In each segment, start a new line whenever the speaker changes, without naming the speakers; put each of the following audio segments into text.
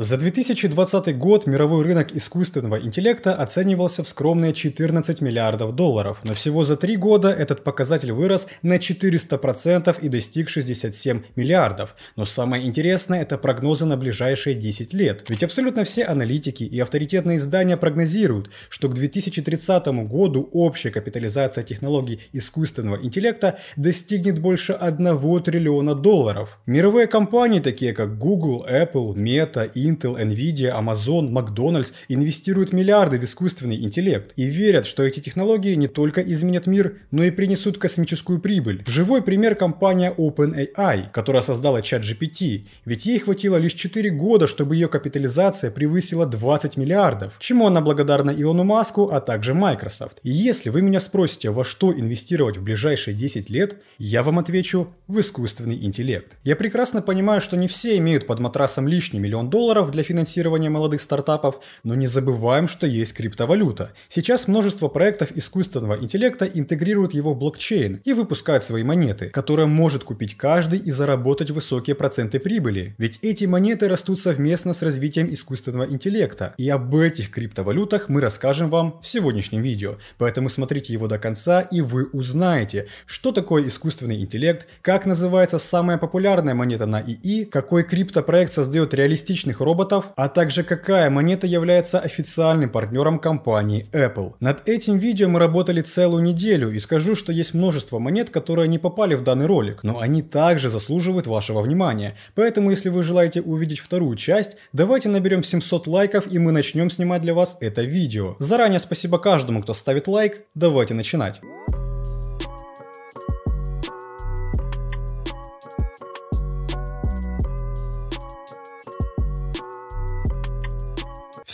За 2020 год мировой рынок искусственного интеллекта оценивался в скромные 14 миллиардов долларов, но всего за три года этот показатель вырос на 400% и достиг 67 миллиардов. Но самое интересное – это прогнозы на ближайшие 10 лет. Ведь абсолютно все аналитики и авторитетные издания прогнозируют, что к 2030 году общая капитализация технологий искусственного интеллекта достигнет больше 1 триллиона долларов. Мировые компании, такие как Google, Apple, Meta и Intel, Nvidia, Amazon, McDonald's инвестируют миллиарды в искусственный интеллект и верят, что эти технологии не только изменят мир, но и принесут космическую прибыль. Живой пример компания OpenAI, которая создала чат GPT, ведь ей хватило лишь 4 года, чтобы ее капитализация превысила 20 миллиардов, чему она благодарна Илону Маску, а также Microsoft. И если вы меня спросите, во что инвестировать в ближайшие 10 лет, я вам отвечу в искусственный интеллект. Я прекрасно понимаю, что не все имеют под матрасом лишний миллион долларов, долларов для финансирования молодых стартапов, но не забываем, что есть криптовалюта. Сейчас множество проектов искусственного интеллекта интегрируют его в блокчейн и выпускают свои монеты, которые может купить каждый и заработать высокие проценты прибыли. Ведь эти монеты растут совместно с развитием искусственного интеллекта. И об этих криптовалютах мы расскажем вам в сегодняшнем видео. Поэтому смотрите его до конца и вы узнаете, что такое искусственный интеллект, как называется самая популярная монета на ИИ, какой криптопроект создает реалистичных таких роботов, а также какая монета является официальным партнером компании Apple. Над этим видео мы работали целую неделю и скажу, что есть множество монет, которые не попали в данный ролик, но они также заслуживают вашего внимания. Поэтому, если вы желаете увидеть вторую часть, давайте наберем 700 лайков и мы начнем снимать для вас это видео. Заранее спасибо каждому, кто ставит лайк, давайте начинать.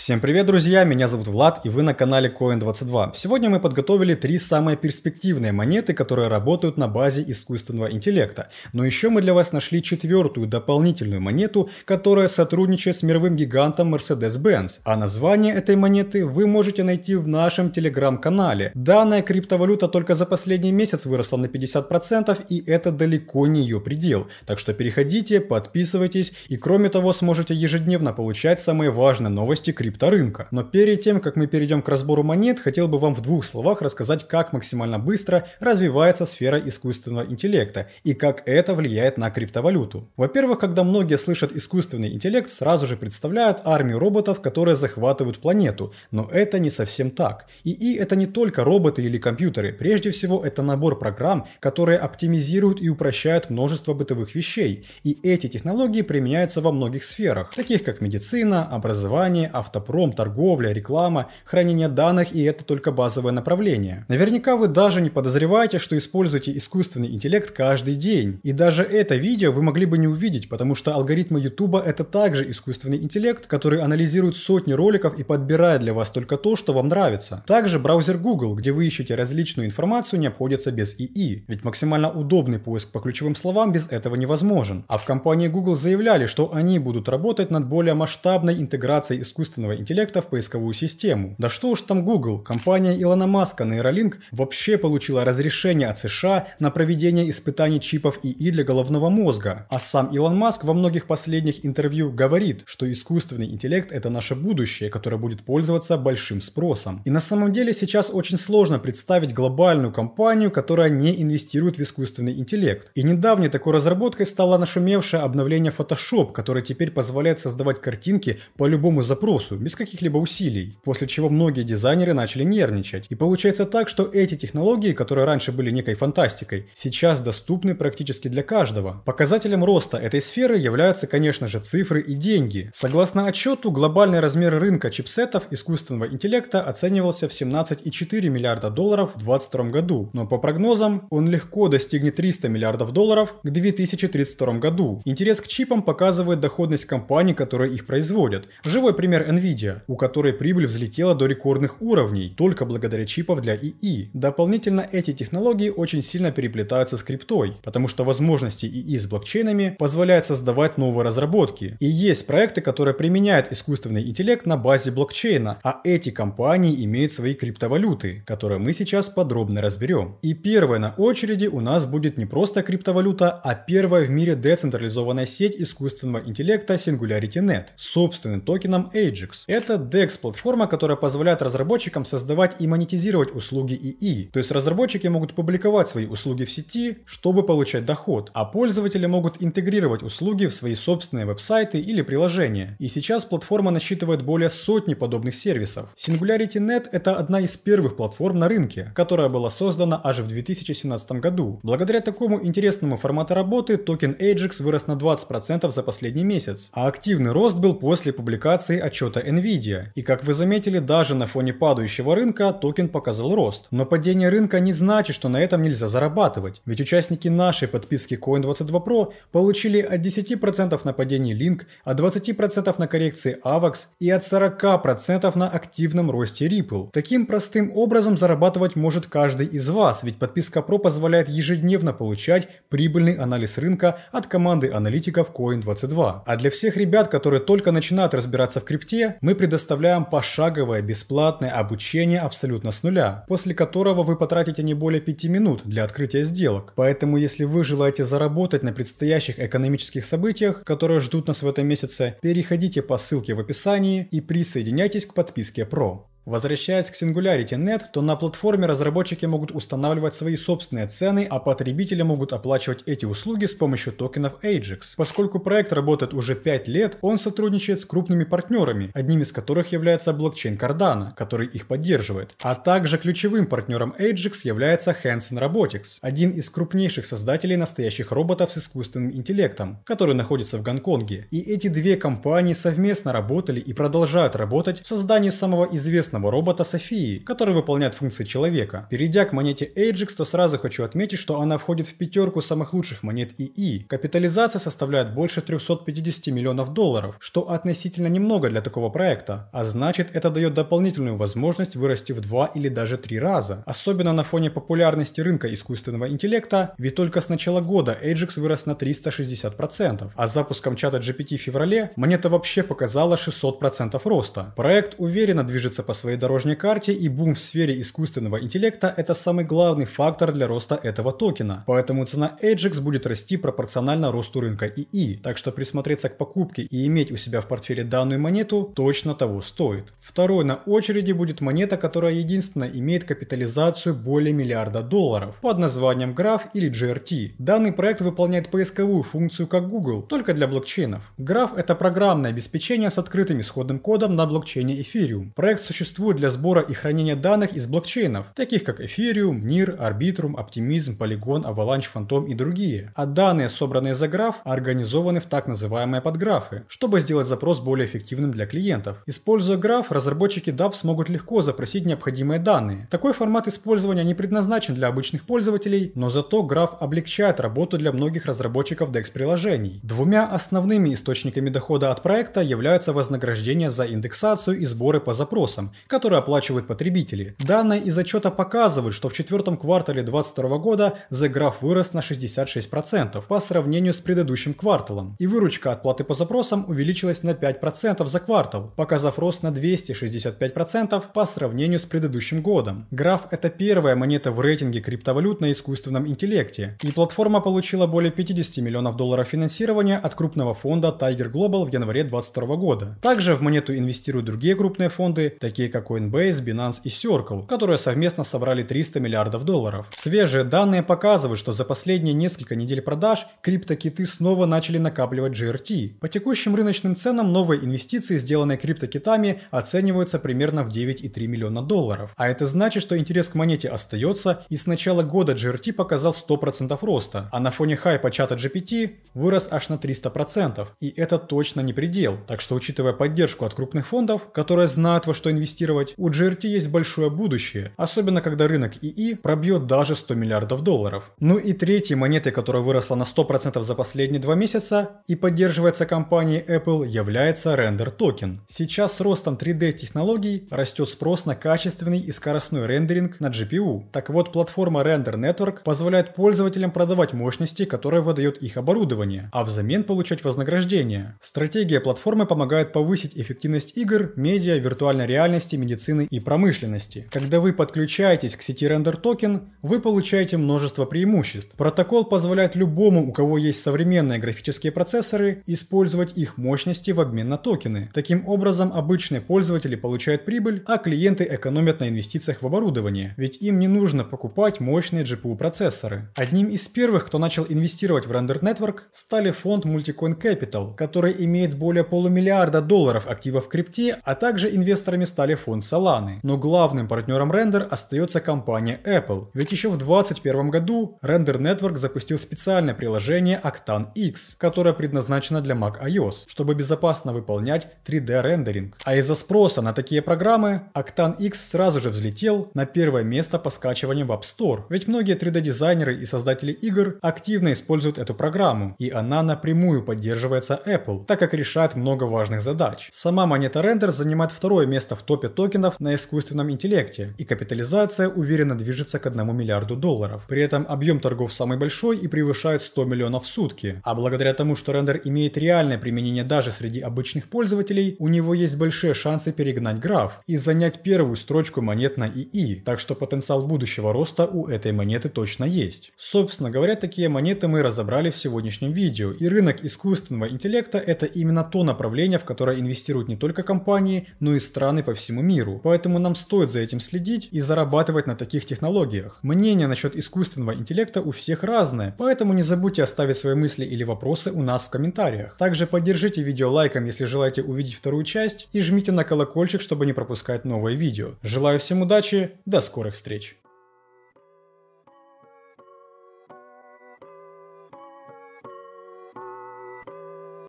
Всем привет, друзья! Меня зовут Влад и вы на канале Coin22. Сегодня мы подготовили три самые перспективные монеты, которые работают на базе искусственного интеллекта. Но еще мы для вас нашли четвертую дополнительную монету, которая сотрудничает с мировым гигантом Mercedes-Benz. А название этой монеты вы можете найти в нашем телеграм-канале. Данная криптовалюта только за последний месяц выросла на 50% и это далеко не ее предел. Так что переходите, подписывайтесь и кроме того сможете ежедневно получать самые важные новости криптовалюты крипторынка. Но перед тем, как мы перейдем к разбору монет, хотел бы вам в двух словах рассказать, как максимально быстро развивается сфера искусственного интеллекта и как это влияет на криптовалюту. Во-первых, когда многие слышат искусственный интеллект, сразу же представляют армию роботов, которые захватывают планету. Но это не совсем так. ИИ – это не только роботы или компьютеры. Прежде всего, это набор программ, которые оптимизируют и упрощают множество бытовых вещей. И эти технологии применяются во многих сферах, таких как медицина, образование, автопром, автопром, торговля, реклама, хранение данных, и это только базовое направление. Наверняка вы даже не подозреваете, что используете искусственный интеллект каждый день. И даже это видео вы могли бы не увидеть, потому что алгоритмы YouTube это также искусственный интеллект, который анализирует сотни роликов и подбирает для вас только то, что вам нравится. Также браузер Google, где вы ищете различную информацию, не обходится без ИИ, ведь максимально удобный поиск по ключевым словам без этого невозможен. А в компании Google заявляли, что они будут работать над более масштабной интеграцией искусственного интеллекта в поисковую систему. Да что уж там Google, компания Илона Маска Neuralink вообще получила разрешение от США на проведение испытаний чипов ИИ для головного мозга. А сам Илон Маск во многих последних интервью говорит, что искусственный интеллект – это наше будущее, которое будет пользоваться большим спросом. И на самом деле сейчас очень сложно представить глобальную компанию, которая не инвестирует в искусственный интеллект. И недавней такой разработкой стало нашумевшее обновление Photoshop, которое теперь позволяет создавать картинки по любому запросу, без каких-либо усилий, после чего многие дизайнеры начали нервничать. И получается так, что эти технологии, которые раньше были некой фантастикой, сейчас доступны практически для каждого. Показателем роста этой сферы являются, конечно же, цифры и деньги. Согласно отчету, глобальный размер рынка чипсетов искусственного интеллекта оценивался в 17,4 миллиарда долларов в 2022 году, но по прогнозам он легко достигнет 300 миллиардов долларов к 2032 году. Интерес к чипам показывает доходность компаний, которые их производят. Живой пример NVIDIA Nvidia, у которой прибыль взлетела до рекордных уровней только благодаря чипов для ИИ. Дополнительно эти технологии очень сильно переплетаются с криптой, потому что возможности ИИ с блокчейнами позволяют создавать новые разработки. И есть проекты, которые применяют искусственный интеллект на базе блокчейна, а эти компании имеют свои криптовалюты, которые мы сейчас подробно разберем. И первое на очереди у нас будет не просто криптовалюта, а первая в мире децентрализованная сеть искусственного интеллекта SingularityNet с собственным токеном AGEX. Это DEX-платформа, которая позволяет разработчикам создавать и монетизировать услуги ИИ. То есть разработчики могут публиковать свои услуги в сети, чтобы получать доход, а пользователи могут интегрировать услуги в свои собственные веб-сайты или приложения. И сейчас платформа насчитывает более сотни подобных сервисов. SingularityNet – это одна из первых платформ на рынке, которая была создана аж в 2017 году. Благодаря такому интересному формату работы токен Ajax вырос на 20% за последний месяц, а активный рост был после публикации отчета NVIDIA. И как вы заметили, даже на фоне падающего рынка токен показал рост. Но падение рынка не значит, что на этом нельзя зарабатывать. Ведь участники нашей подписки Coin22 Pro получили от 10% на падении Link, от 20% на коррекции AVAX и от 40% на активном росте Ripple. Таким простым образом зарабатывать может каждый из вас, ведь подписка Pro позволяет ежедневно получать прибыльный анализ рынка от команды аналитиков Coin22. А для всех ребят, которые только начинают разбираться в крипте, мы предоставляем пошаговое бесплатное обучение абсолютно с нуля, после которого вы потратите не более 5 минут для открытия сделок. Поэтому, если вы желаете заработать на предстоящих экономических событиях, которые ждут нас в этом месяце, переходите по ссылке в описании и присоединяйтесь к подписке Pro. Возвращаясь к SingularityNet, то на платформе разработчики могут устанавливать свои собственные цены, а потребители могут оплачивать эти услуги с помощью токенов Ajax. Поскольку проект работает уже 5 лет, он сотрудничает с крупными партнерами, одним из которых является блокчейн Cardano, который их поддерживает. А также ключевым партнером Ajax является Hanson Robotics, один из крупнейших создателей настоящих роботов с искусственным интеллектом, который находится в Гонконге. И эти две компании совместно работали и продолжают работать в создании самого известного известного робота Софии, который выполняет функции человека. Перейдя к монете Ajax, то сразу хочу отметить, что она входит в пятерку самых лучших монет ИИ. Капитализация составляет больше 350 миллионов долларов, что относительно немного для такого проекта, а значит это дает дополнительную возможность вырасти в два или даже три раза. Особенно на фоне популярности рынка искусственного интеллекта, ведь только с начала года Ajax вырос на 360%, а с запуском чата GPT в феврале монета вообще показала 600% роста. Проект уверенно движется по своей дорожной карте, и бум в сфере искусственного интеллекта – это самый главный фактор для роста этого токена. Поэтому цена Ajax будет расти пропорционально росту рынка ИИ. Так что присмотреться к покупке и иметь у себя в портфеле данную монету точно того стоит. Второй на очереди будет монета, которая единственно имеет капитализацию более миллиарда долларов под названием Graph или GRT. Данный проект выполняет поисковую функцию как Google, только для блокчейнов. Graph – это программное обеспечение с открытым исходным кодом на блокчейне Ethereum. Проект существует существует для сбора и хранения данных из блокчейнов, таких как Ethereum, NIR, Arbitrum, Optimism, Polygon, Avalanche, Phantom и другие. А данные, собранные за граф, организованы в так называемые подграфы, чтобы сделать запрос более эффективным для клиентов. Используя граф, разработчики DAP смогут легко запросить необходимые данные. Такой формат использования не предназначен для обычных пользователей, но зато граф облегчает работу для многих разработчиков DEX-приложений. Двумя основными источниками дохода от проекта являются вознаграждения за индексацию и сборы по запросам которые оплачивают потребители. Данные из отчета показывают, что в четвертом квартале 2022 года The Graph вырос на 66% по сравнению с предыдущим кварталом, и выручка отплаты по запросам увеличилась на 5% за квартал, показав рост на 265% по сравнению с предыдущим годом. Граф – это первая монета в рейтинге криптовалют на искусственном интеллекте, и платформа получила более 50 миллионов долларов финансирования от крупного фонда Tiger Global в январе 2022 года. Также в монету инвестируют другие крупные фонды, такие как как Coinbase, Binance и Circle, которые совместно собрали 300 миллиардов долларов. Свежие данные показывают, что за последние несколько недель продаж криптокиты снова начали накапливать GRT. По текущим рыночным ценам новые инвестиции, сделанные криптокитами, оцениваются примерно в 9,3 миллиона долларов. А это значит, что интерес к монете остается, и с начала года GRT показал 100% роста, а на фоне хайпа чата GPT вырос аж на 300%. И это точно не предел. Так что, учитывая поддержку от крупных фондов, которые знают, во что инвестировать, инвестировать, у GRT есть большое будущее, особенно когда рынок ИИ пробьет даже 100 миллиардов долларов. Ну и третьей монетой, которая выросла на 100% за последние два месяца и поддерживается компанией Apple, является Render Token. Сейчас с ростом 3D-технологий растет спрос на качественный и скоростной рендеринг на GPU. Так вот, платформа Render Network позволяет пользователям продавать мощности, которые выдает их оборудование, а взамен получать вознаграждение. Стратегия платформы помогает повысить эффективность игр, медиа, виртуальной реальности области медицины и промышленности. Когда вы подключаетесь к сети Render Token, вы получаете множество преимуществ. Протокол позволяет любому, у кого есть современные графические процессоры, использовать их мощности в обмен на токены. Таким образом, обычные пользователи получают прибыль, а клиенты экономят на инвестициях в оборудование, ведь им не нужно покупать мощные GPU-процессоры. Одним из первых, кто начал инвестировать в Render Network, стали фонд Multicoin Capital, который имеет более полумиллиарда долларов активов в крипте, а также инвесторами стали iPhone Solana. Но главным партнером Render остается компания Apple. Ведь еще в 2021 году Render Network запустил специальное приложение Octane X, которое предназначено для Mac iOS, чтобы безопасно выполнять 3D-рендеринг. А из-за спроса на такие программы Octane X сразу же взлетел на первое место по скачиванию в App Store. Ведь многие 3D-дизайнеры и создатели игр активно используют эту программу, и она напрямую поддерживается Apple, так как решает много важных задач. Сама монета Render занимает второе место в топе топе токенов на искусственном интеллекте, и капитализация уверенно движется к 1 миллиарду долларов. При этом объем торгов самый большой и превышает 100 миллионов в сутки. А благодаря тому, что рендер имеет реальное применение даже среди обычных пользователей, у него есть большие шансы перегнать граф и занять первую строчку монет на ИИ, так что потенциал будущего роста у этой монеты точно есть. Собственно говоря, такие монеты мы разобрали в сегодняшнем видео, и рынок искусственного интеллекта – это именно то направление, в которое инвестируют не только компании, но и страны по всему всему миру. Поэтому нам стоит за этим следить и зарабатывать на таких технологиях. Мнение насчет искусственного интеллекта у всех разное, поэтому не забудьте оставить свои мысли или вопросы у нас в комментариях. Также поддержите видео лайком, если желаете увидеть вторую часть, и жмите на колокольчик, чтобы не пропускать новые видео. Желаю всем удачи, до скорых встреч!